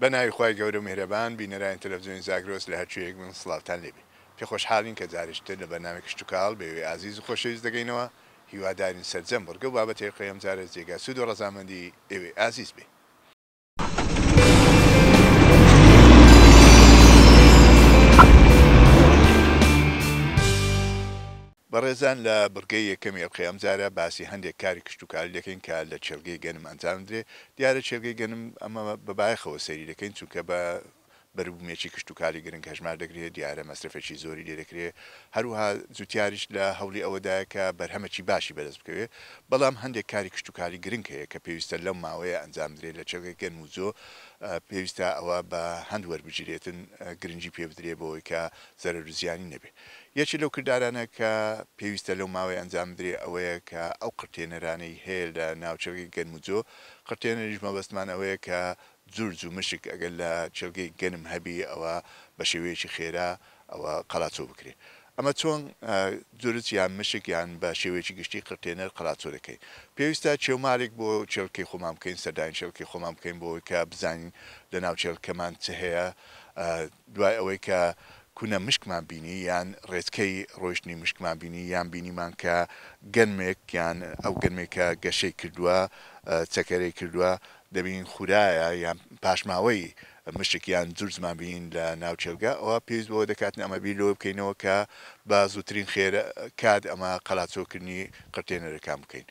بە ناوی خی گەورە مهرەبان بینەرانی تەلەڤزیۆنی زاگرۆس لە هەرچوەیەک من سلااوان لێبی پێ خۆشحالین کە جارشتر لە بەنامێک شتوکال بێوێ ئازیز و خۆشەویست دەگەینەوە هیوادارین سەررجەم بڕگە و بابەتێ قەیەم جارە جێگا سوود و ڕزامەندی ئێوێ ئازیز بێ بەڕێزان لە بگەی یەکەمی ئەڵقیامزارە باسی هەندێک کاری کشتتوکاری دەکەین کە لە چێلگەی گەنم ئەنجامدرێ دیارە چێلگەی گەنم ئەمە بەبایەخەوە سەری دەکەین چونکە بە بەربوومێکی کشت و کاری گرنگ هەژمار دەگرێت دیارە مەصرفێکی زۆری لێدەکرێت هەروها زووتیاریش لە هەولی ئەوەدایە کە بەرهەمەکی باشی بەدەست بکەوێت بەڵام هەندێک کاری کشت و کاری گرنگ هەیە کە پێویستە لەم ماوەیە ئەنجام درێت لە چێکێکن وزۆ پێویستە ئەوە بە هەند وەربژیرێتن گرنگی پێ بدرێ بەوەی کە زەرروزیانی نەبێت. یەکی لەو کردارانە کە پێویستە لەو ماوەی ئەنجام درێ ئەوەیە کە ئەو قرتێنەرانەی هەیە لە ناوچەکەی گەنموجۆ قرتێنەریش مەبەستمان ئەوەیە کە جورج و مشک ئەگەر لە چێلگەی گەنم هەبی ئەوە بە شێوەیەکی خێرا ئەوە قەلاچۆ بکرێت ئەمە چۆن جورج یان مشک یان بە شێوەیەکی گشتی قرتێنەر قەلاچۆرەکەی پێویستە چێومالێک بۆ چێلکەی خۆمان بکەین سەردان چێلکی خۆمان بکەین بۆەوەی کە بزانین لە ناو چێلکەمان چ هەیە دوای ئەوەی کە کوونە مشکمان بینی یان ڕێچکەی ڕۆشتنی مشکمان بینی یان بینیمان کە گەنمێک یان ئەو گەنمێکە گەشەی کردووە چەکەرەی کردووە دەبین خورایە یان پاشماوەی مشتێکیان زور زمان بین لە ناوچێوگا ئەوە پێویست بۆ دەکاتن ئەمە بیلۆ بکەینەوە کە با زووترین خێرە کات ئەمە قەلاچۆکردنی قرتێنەرەکان بکەین.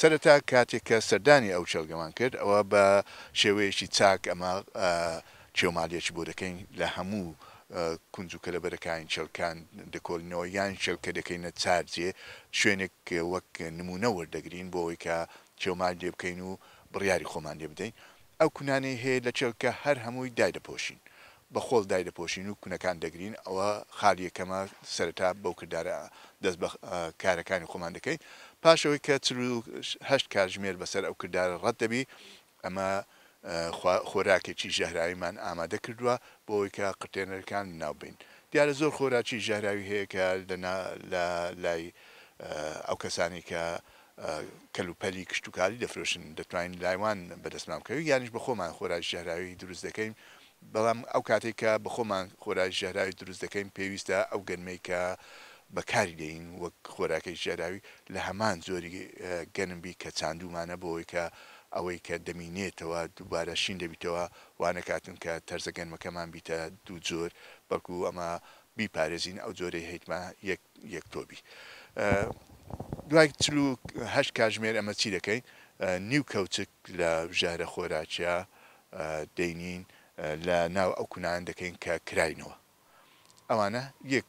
سەرەتا کاتێک کە سەردانی ئەو چێلگەمان کرد ئەوە بە شێوەیەکی چاک ئەمە چێمالیەکی بۆ دەکەین لە هەموو کونجوکە لە بەرەکان چێلکان دەکۆلنەوە یان چێلکە دەکەینە چارجێ شوێنێک وەک نمونە وەردەگرین بۆ ئەوی کە چێمال لێ بکەین و بڕیاری خۆمان لێ بدەین ئەو کونانەی هەیە لە چێلکە هەر هەمووی دای دەپۆشین بە خۆڵ دای دەپۆشین و کوونەکان دەگرین ئەوە خالیەکەمە سەرتا بەو کردارە دەست بە کارەکانی خۆمان دەکەی پاشەوەی کە هەشت کاتژمێر بەسەر ئەو کردارە ڕەت دەبی ئەمە خۆراکێکی ژەهراویمان ئامادە کردووە بۆەوەی کە قرتێنەرەکان ناوبین دیارە زۆر خۆراکی ژەهراوی هەیە کە لە لای ئەو کەسانی کە کەلوپەلی کشتتوکاری دەفرۆشن دەتوانین لایوان بەدەستمامکەوی یانیش بە خۆمان خۆراش شەهراوی دروست دەکەین بەڵام ئەو کاتێک کە بە خۆمان خۆراش ژەهراوی دروست دەکەین پێویستە ئەو گەنمەی کە بەکاری دەین وەک خۆراکەی ژێراوی لە هەمان زۆری گەنمبی کە چاندومانە بۆەوەی کە ئەوەی کە دەمینێتەوە دووبارە شین دەبیتەوە وانەکاتن کە تەرزەگەنمەکەمان بیتە دوو جۆر بەڵکو ئەمە بیپارێزین ئەو جۆرەی هیتمە یەک تۆبی. دوای چلو هەشت کاژمێر ئەمە چی دەکەی نیو کەوتک لە ژارە خۆراچە دەینین لە ناو ئەو کونان دەکەین کە کراینەوە ئەوانە یەک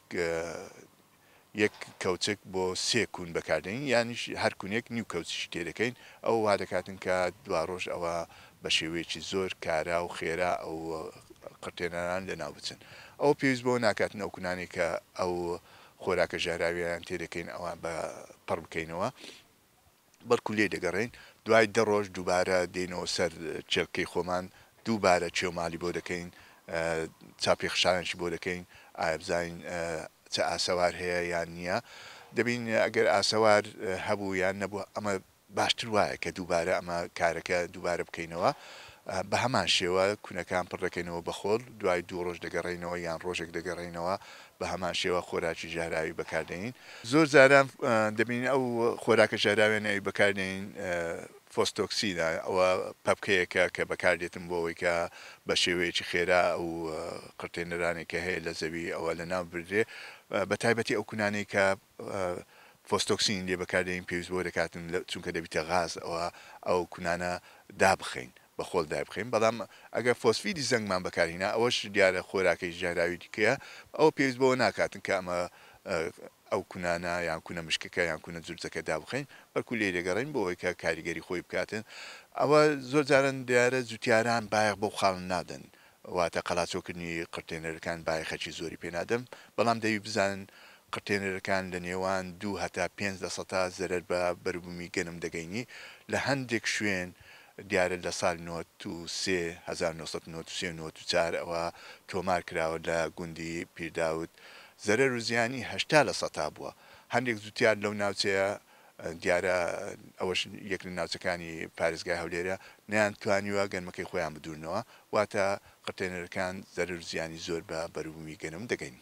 یەک کەوتک بۆ سێ کون بەکاردین یانیش هەر کوونێک نیو کەوتشی تێ دەکەین ئەو وا دەکاتن کە دوا ڕۆژ ئەوە بە شێوەیەکی زۆر کارا و خێرا ئەو قرتێنەران لە ناو بچن ئەو پێویست بۆ ناکاتن ئەو کونانی کە ئەو خۆراکە ژاراویان تێ دەکەین ئەوان بە پڕ بکەینەوە بەڵکو لێ دەگەڕین دوای دە ڕۆژ دووبارە دێنەوە سەر چرکەی خۆمان دووبارە چێمالی بۆ دەکەین چاپی خشانش بۆ دەکەین ئابزین چە ئاسەوار هەیە یان نییە دەبین ئەگەر ئاسەوار هەبوو یان نەبوو ئەمە باشتر وایە کە دووبارە ئەمە کارەکە دووبارە بکەینەوە. بە هەمان شێوە کوونەکان پڕەکەینەوە بەخۆل دوای دوو ڕۆژ دەگەڕینەوە یان ڕۆژێک دەگەڕینەوە بە هەمان شێوە خۆراکی ژهراوی بەکاردین زۆر جاران دەبین ئەو خۆراکە ژهراوێنەوەی بەکاردین فۆستۆکسیدا ئەوە پەپکەیەکە کە بەکاردێتم بۆەوەی کە بە شێوەیەکی خێرا و قرتێنەرانی کە هەیە لە زەوی ئەوە لە ناو بردێ بە تایبەتی ئەو کونانەی کە فۆستۆکسین لێ بەکاردێن پێویست بۆ دەکاتن چونکە دەبیتە غاز ئەوە ئەو کونانە دابخین بە خۆلدای بخین بەڵام ئەگەر فۆسفیدی زەنگمان بەکارهینا ئەوەش دیارە خۆراکەی ژێراوی دیکەیە ئەو پێویست بەوە ناکاتن کە ئەمە ئەو کونانە یان کونە مشکەکە یان کونە جورجەکە دابخین بەرکو لێ لێگەڕین بۆەوەی کە کاریگەری خۆی بکاتن ئەوە زۆر جارن دیارە زووتیاران بایەق بۆ خاڵن نادن واتە قەلاچۆکردنی قرتێنەرەکان بایەخەکی زۆری پێنادەم بەڵام دەوی بزانن قرتێنەرەکان لە نێوان دوو هەتا پێ دە سە زەرەر بە بەربوومی گەنم دەگەینی لە هەندێک شوێن دیارە لە سال 1994 ئەوە تۆمار کراوە لە گوندی پیرداوت زەرە روزیانی هشتا لە سەتا بووە هەندێک زووتیان لەو ناوچەیە دیارە ئەوەش یەک لە ناوچەکانی پارێزگای هەولێرە نیان توانیوە گەنمەکەی خۆیان بدونەوە واتە قرتێنەرەکان زەرە روزیانی زۆر بە بەروومی گەنم دەگەین